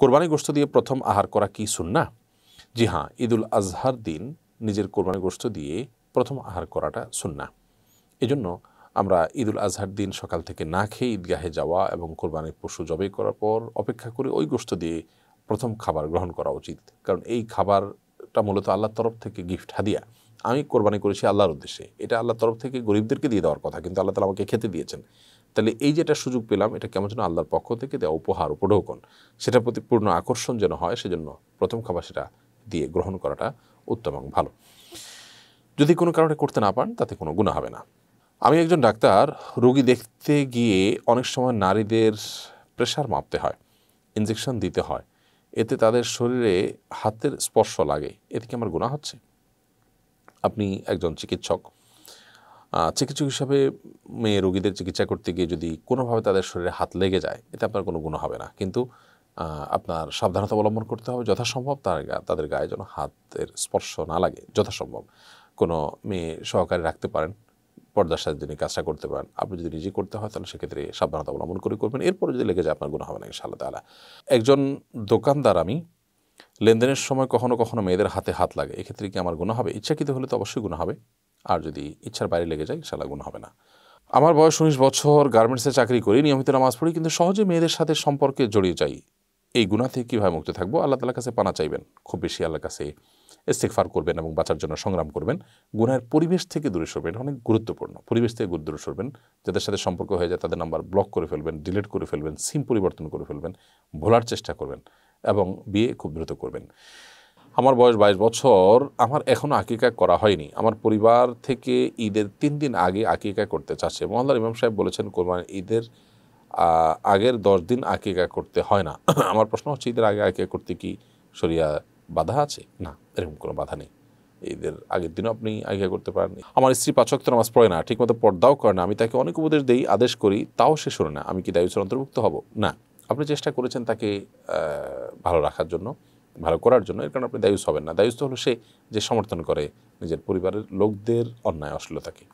কোরবানি গোস্ত দিয়ে প্রথম আহার করা কি সুন্না জি হ্যাঁ ঈদুল আজহার দিন নিজের কোরবানি গোস্ত দিয়ে প্রথম আহার করাটা সুন্না এজন্য আমরা ঈদুল আজহার দিন সকাল থেকে না খেয়ে ঈদগাহে যাওয়া এবং কোরবানির পশু জবাই করার পর অপেক্ষা করে ওই গোস্ত দিয়ে প্রথম খাবার গ্রহণ করা উচিত কারণ এই খাবারটা মূলত আল্লাহর তরফ থেকে গিফট হাদিয়া আমি কোরবানি করেছি আল্লাহর উদ্দেশ্যে এটা আল্লাহর তরফ থেকে গরিবদেরকে দিয়ে দেওয়ার কথা কিন্তু আল্লাহ তালা আমাকে খেতে দিয়েছেন তাহলে এই যে একটা সুযোগ পেলাম এটা কেমন যেন আল্লাহর পক্ষ থেকে দেওয়া উপহার উপঢৌকন সেটার প্রতি পূর্ণ আকর্ষণ যেন হয় সেজন্য প্রথম খাবার সেটা দিয়ে গ্রহণ করাটা উত্তম এবং ভালো যদি কোনো কারণে করতে না পান তাতে কোনো গুণা হবে না আমি একজন ডাক্তার রোগী দেখতে গিয়ে অনেক সময় নারীদের প্রেশার মাপতে হয় ইঞ্জেকশন দিতে হয় এতে তাদের শরীরে হাতের স্পর্শ লাগে এতে কি আমার গুণা হচ্ছে আপনি একজন চিকিৎসক চিকিৎসক হিসাবে মেয়ে রোগীদের চিকিৎসা করতে গিয়ে যদি কোনোভাবে তাদের শরীরে হাত লেগে যায় এতে আপনার কোনো গুণ হবে না কিন্তু আপনার সাবধানতা অবলম্বন করতে হবে যথাসম্ভব তার তাদের গায়ে যেন হাতের স্পর্শ না লাগে যথাসম্ভব কোনো মেয়ে সহকারে রাখতে পারেন পর্দার সাথে যিনি কাজটা করতে পারেন আপনি যদি নিজে করতে হয় তাহলে সেক্ষেত্রে সাবধানতা অবলম্বন করে করবেন এরপরে যদি লেগে যায় আপনার গুণ হবে না ইনশাআল্লাহ তালা একজন দোকানদার আমি লেনদেনের সময় কখনো কখনো মেয়েদের হাতে হাত লাগে এক্ষেত্রে কি আমার গুণ হবে ইচ্ছাকৃত হলে তো অবশ্যই গুণ হবে আর যদি ইচ্ছার বাইরে লেগে যায় ইনশাল্লাহ গুণ হবে না আমার বয়স উনিশ বছর গার্মেন্টসে চাকরি করি নিয়মিত নামাজ পড়ি কিন্তু সহজে মেয়েদের সাথে সম্পর্কে জড়িয়ে যাই এই গুণা থেকে কীভাবে মুক্ত থাকবো আল্লাহ তালার কাছে পানা চাইবেন খুব বেশি আল্লাহর কাছে ইস্তেকফার করবেন এবং বাঁচার জন্য সংগ্রাম করবেন গুনার পরিবেশ থেকে দূরে সরবেন এটা অনেক গুরুত্বপূর্ণ পরিবেশ থেকে দূরে সরবেন যাদের সাথে সম্পর্ক হয়ে যায় তাদের নাম্বার ব্লক করে ফেলবেন ডিলিট করে ফেলবেন সিম পরিবর্তন করে ফেলবেন ভোলার চেষ্টা করবেন এবং বিয়ে খুব দ্রুত করবেন আমার বয়স বাইশ বছর আমার এখনও আকিকা করা হয়নি আমার পরিবার থেকে ঈদের তিন দিন আগে আকিকা করতে চাচ্ছে মহল্লার ইমাম সাহেব বলেছেন কোরবান ঈদের আগের দশ দিন আকিকা করতে হয় না আমার প্রশ্ন হচ্ছে ঈদের আগে আকিকা করতে কি সরিয়া বাধা আছে না এরকম কোনো বাধা নেই ঈদের আগের দিনও আপনি আকিকা করতে পারেন আমার স্ত্রী পাচক তো নামাজ পড়ে না ঠিকমতো পর্দাও করে না আমি তাকে অনেক উপদেশ দেই আদেশ করি তাও সে শোনে না আমি কি দায়ুচর অন্তর্ভুক্ত হব না আপনি চেষ্টা করেছেন তাকে ভালো রাখার জন্য ভালো করার জন্য এর কারণে আপনি দায়ুস হবেন না দায়ুস্থ হলো সে যে সমর্থন করে নিজের পরিবারের লোকদের অন্যায় অশ্লীলতাকে